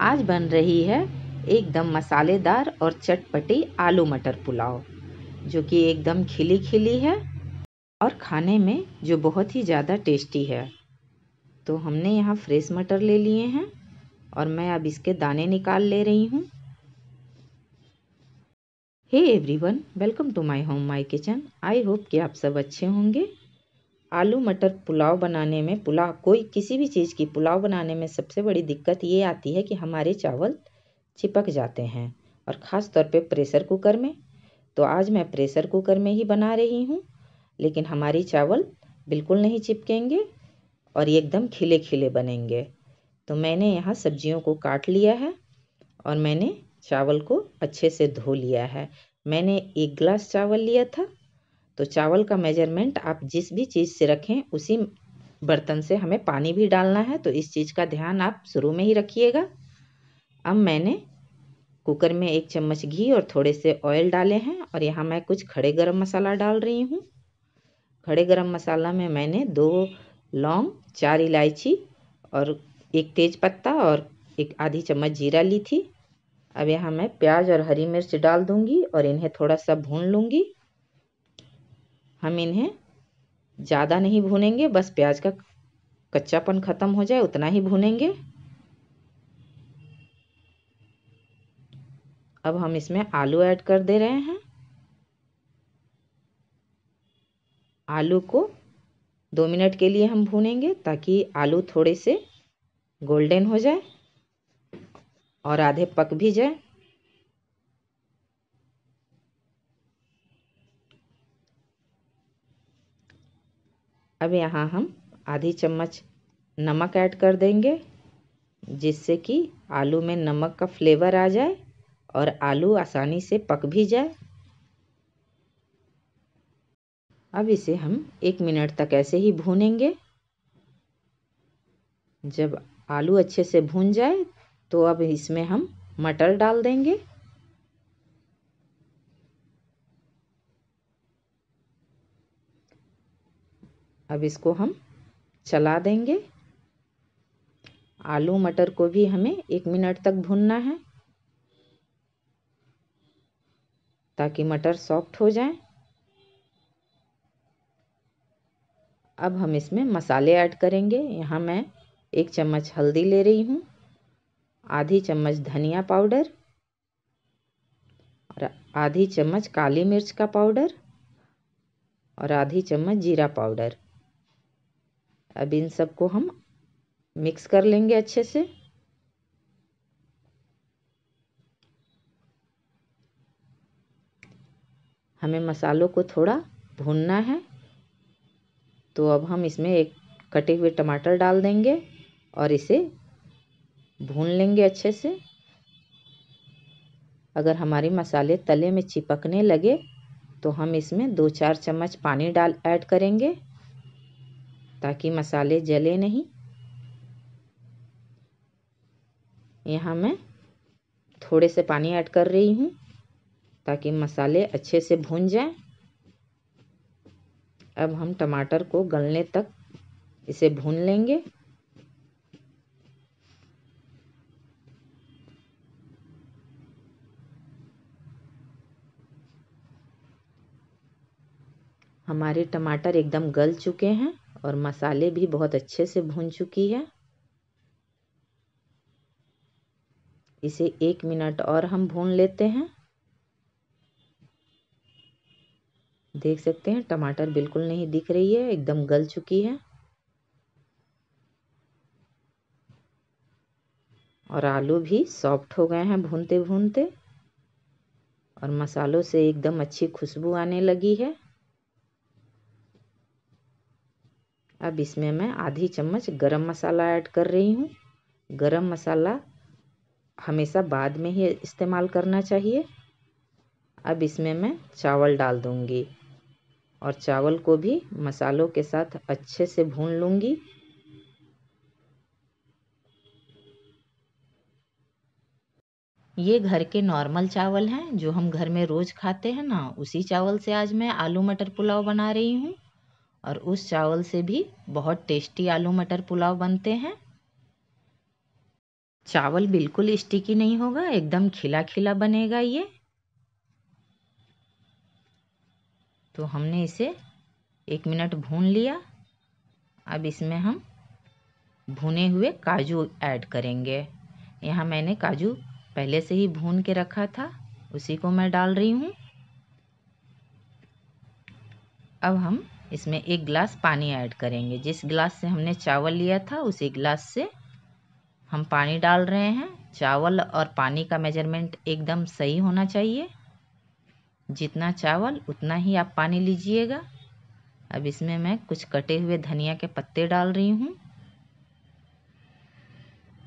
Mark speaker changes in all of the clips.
Speaker 1: आज बन रही है एकदम मसालेदार और चटपटी आलू मटर पुलाव जो कि एकदम खिली खिली है और खाने में जो बहुत ही ज़्यादा टेस्टी है तो हमने यहाँ फ्रेश मटर ले लिए हैं और मैं अब इसके दाने निकाल ले रही हूँ hey everyone welcome to my home my kitchen I hope कि आप सब अच्छे होंगे आलू मटर पुलाव बनाने में पुलाव कोई किसी भी चीज़ की पुलाव बनाने में सबसे बड़ी दिक्कत ये आती है कि हमारे चावल चिपक जाते हैं और ख़ास तौर पे प्रेशर कुकर में तो आज मैं प्रेशर कुकर में ही बना रही हूँ लेकिन हमारी चावल बिल्कुल नहीं चिपकेंगे और एकदम खिले खिले बनेंगे तो मैंने यहाँ सब्जियों को काट लिया है और मैंने चावल को अच्छे से धो लिया है मैंने एक गिलास चावल लिया था तो चावल का मेजरमेंट आप जिस भी चीज़ से रखें उसी बर्तन से हमें पानी भी डालना है तो इस चीज़ का ध्यान आप शुरू में ही रखिएगा अब मैंने कुकर में एक चम्मच घी और थोड़े से ऑयल डाले हैं और यहाँ मैं कुछ खड़े गरम मसाला डाल रही हूँ खड़े गरम मसाला में मैंने दो लौंग चार इलायची और एक तेज पत्ता और एक आधी चम्मच जीरा ली थी अब यहाँ मैं प्याज और हरी मिर्च डाल दूँगी और इन्हें थोड़ा सा भून लूँगी हम इन्हें ज़्यादा नहीं भूनेंगे बस प्याज का कच्चापन ख़त्म हो जाए उतना ही भूनेंगे अब हम इसमें आलू ऐड कर दे रहे हैं आलू को दो मिनट के लिए हम भूनेंगे ताकि आलू थोड़े से गोल्डन हो जाए और आधे पक भी जाए अब यहाँ हम आधी चम्मच नमक ऐड कर देंगे जिससे कि आलू में नमक का फ्लेवर आ जाए और आलू आसानी से पक भी जाए अब इसे हम एक मिनट तक ऐसे ही भूनेंगे जब आलू अच्छे से भून जाए तो अब इसमें हम मटर डाल देंगे अब इसको हम चला देंगे आलू मटर को भी हमें एक मिनट तक भूनना है ताकि मटर सॉफ्ट हो जाए अब हम इसमें मसाले ऐड करेंगे यहाँ मैं एक चम्मच हल्दी ले रही हूँ आधी चम्मच धनिया पाउडर और आधी चम्मच काली मिर्च का पाउडर और आधी चम्मच जीरा पाउडर अब इन सबको हम मिक्स कर लेंगे अच्छे से हमें मसालों को थोड़ा भूनना है तो अब हम इसमें एक कटे हुए टमाटर डाल देंगे और इसे भून लेंगे अच्छे से अगर हमारे मसाले तले में चिपकने लगे तो हम इसमें दो चार चम्मच पानी डाल ऐड करेंगे ताकि मसाले जले नहीं यहाँ मैं थोड़े से पानी ऐड कर रही हूँ ताकि मसाले अच्छे से भून जाएं। अब हम टमाटर को गलने तक इसे भून लेंगे हमारे टमाटर एकदम गल चुके हैं और मसाले भी बहुत अच्छे से भून चुकी है इसे एक मिनट और हम भून लेते हैं देख सकते हैं टमाटर बिल्कुल नहीं दिख रही है एकदम गल चुकी है और आलू भी सॉफ्ट हो गए हैं भूनते भूनते और मसालों से एकदम अच्छी खुशबू आने लगी है अब इसमें मैं आधी चम्मच गरम मसाला ऐड कर रही हूँ गरम मसाला हमेशा बाद में ही इस्तेमाल करना चाहिए अब इसमें मैं चावल डाल दूँगी और चावल को भी मसालों के साथ अच्छे से भून लूँगी ये घर के नॉर्मल चावल हैं जो हम घर में रोज़ खाते हैं ना उसी चावल से आज मैं आलू मटर पुलाव बना रही हूँ और उस चावल से भी बहुत टेस्टी आलू मटर पुलाव बनते हैं चावल बिल्कुल स्टिकी नहीं होगा एकदम खिला खिला बनेगा ये तो हमने इसे एक मिनट भून लिया अब इसमें हम भुने हुए काजू ऐड करेंगे यहाँ मैंने काजू पहले से ही भून के रखा था उसी को मैं डाल रही हूँ अब हम इसमें एक गिलास पानी ऐड करेंगे जिस गिलास से हमने चावल लिया था उसी गिलास से हम पानी डाल रहे हैं चावल और पानी का मेजरमेंट एकदम सही होना चाहिए जितना चावल उतना ही आप पानी लीजिएगा अब इसमें मैं कुछ कटे हुए धनिया के पत्ते डाल रही हूँ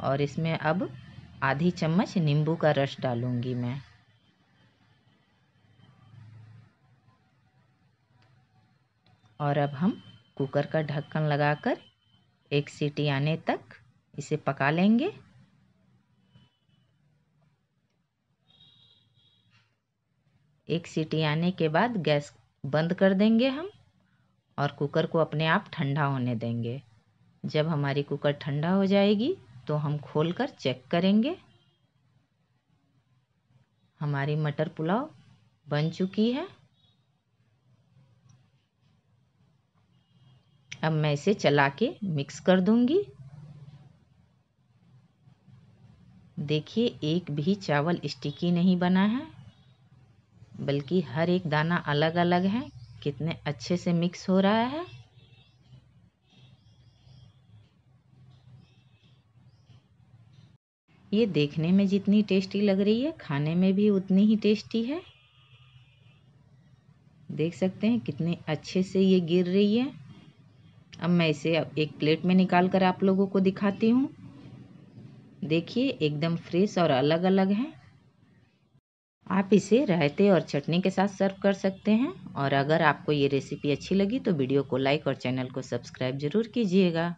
Speaker 1: और इसमें अब आधी चम्मच नींबू का रस डालूँगी मैं और अब हम कुकर का ढक्कन लगाकर एक सीटी आने तक इसे पका लेंगे एक सीटी आने के बाद गैस बंद कर देंगे हम और कुकर को अपने आप ठंडा होने देंगे जब हमारी कुकर ठंडा हो जाएगी तो हम खोल कर चेक करेंगे हमारी मटर पुलाव बन चुकी है अब मैं इसे चला के मिक्स कर दूंगी देखिए एक भी चावल स्टिकी नहीं बना है बल्कि हर एक दाना अलग अलग है कितने अच्छे से मिक्स हो रहा है ये देखने में जितनी टेस्टी लग रही है खाने में भी उतनी ही टेस्टी है देख सकते हैं कितने अच्छे से ये गिर रही है अब मैं इसे एक प्लेट में निकाल कर आप लोगों को दिखाती हूँ देखिए एकदम फ्रेश और अलग अलग है आप इसे रायते और चटनी के साथ सर्व कर सकते हैं और अगर आपको ये रेसिपी अच्छी लगी तो वीडियो को लाइक और चैनल को सब्सक्राइब ज़रूर कीजिएगा